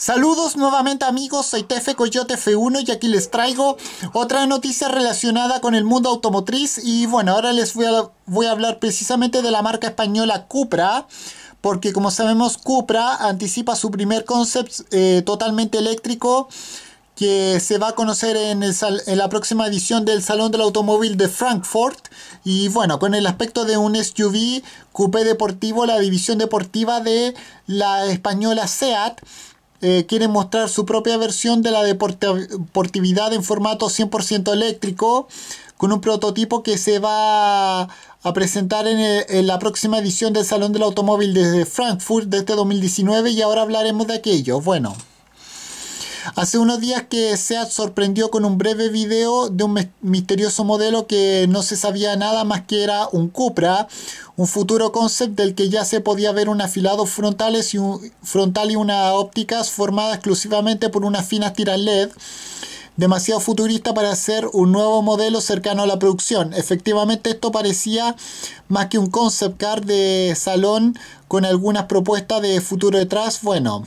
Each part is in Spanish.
Saludos nuevamente amigos, soy Tefe Coyote F1 y aquí les traigo otra noticia relacionada con el mundo automotriz y bueno, ahora les voy a, hablar precisamente de la marca española Cupra porque como sabemos Cupra anticipa su primer concept eh, totalmente eléctrico que se va a conocer en, en, la próxima edición del Salón del Automóvil de Frankfurt. Y bueno, con el aspecto de un SUV coupé deportivo, la división deportiva de la española SEAT eh, quieren mostrar su propia versión de la deportividad en formato 100% eléctrico, con un prototipo que se va a presentar en, eh, en, la próxima edición del Salón del Automóvil desde Frankfurt de este 2019 y ahora hablaremos de aquello. Bueno. Hace unos días que SEAT sorprendió con un breve video de un misterioso modelo que no se sabía nada más que era un Cupra, un futuro concept del que ya se podía ver un afilado frontales y frontal y una ópticas formada exclusivamente por unas finas tiras LED demasiado futurista para ser un nuevo modelo cercano a la producción. Efectivamente esto parecía más que un concept car de salón con algunas propuestas de futuro detrás. Bueno,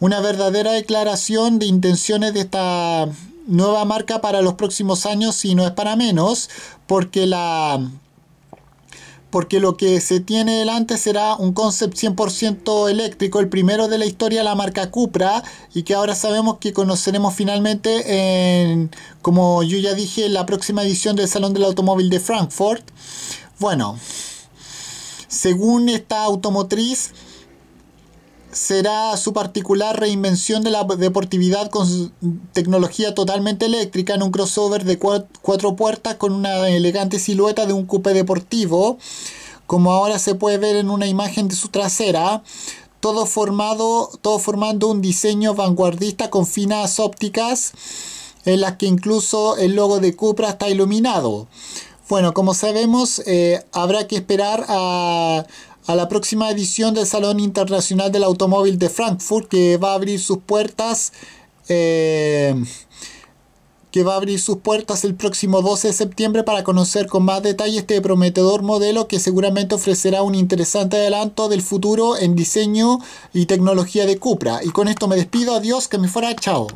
una verdadera declaración de intenciones de esta nueva marca para los próximos años y no es para menos, porque la porque lo que se tiene delante será un concept 100% eléctrico, el primero de la historia la marca Cupra y que ahora sabemos que conoceremos finalmente en, como yo ya dije, en la próxima edición del Salón del Automóvil de Frankfurt. Bueno, según esta automotriz, será su particular reinvención de la deportividad con tecnología totalmente eléctrica en un crossover de cuatro puertas con una elegante silueta de un coupé deportivo, como ahora se puede ver en una imagen de su trasera, todo formado, todo formando un diseño vanguardista con finas ópticas en las que incluso el logo de Cupra está iluminado. Bueno, como sabemos, eh, habrá que esperar a, a la próxima edición del Salón Internacional del Automóvil de Frankfurt que va a abrir sus puertas. Eh, que va a abrir sus puertas el próximo 12 de septiembre para conocer con más detalle este prometedor modelo que seguramente ofrecerá un interesante adelanto del futuro en diseño y tecnología de Cupra. Y con esto me despido, adiós, que me fuera, chao.